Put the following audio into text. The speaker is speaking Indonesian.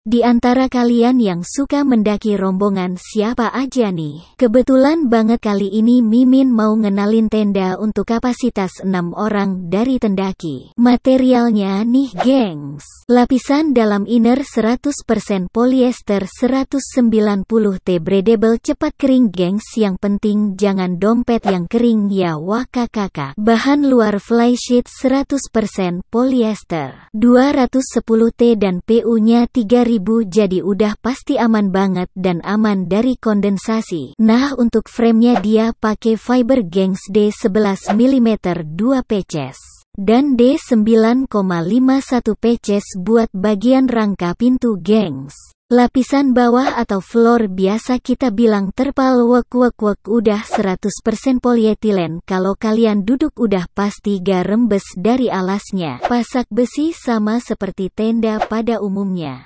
Di antara kalian yang suka mendaki rombongan siapa aja nih? Kebetulan banget kali ini Mimin mau ngenalin tenda untuk kapasitas 6 orang dari tendaki. Materialnya nih gengs. Lapisan dalam inner 100% polyester 190 T breathable cepat kering gengs. Yang penting jangan dompet yang kering ya wakakaka. Bahan luar flysheet 100% polyester. 210 T dan PU-nya 3 2000 jadi udah pasti aman banget dan aman dari kondensasi. Nah untuk framenya dia pakai fiber gangs D11 mm 2 peces dan D9,51 peces buat bagian rangka pintu gengs. Lapisan bawah atau floor biasa kita bilang terpal wek wek wek udah 100% polietilen kalau kalian duduk udah pasti rembes dari alasnya. Pasak besi sama seperti tenda pada umumnya.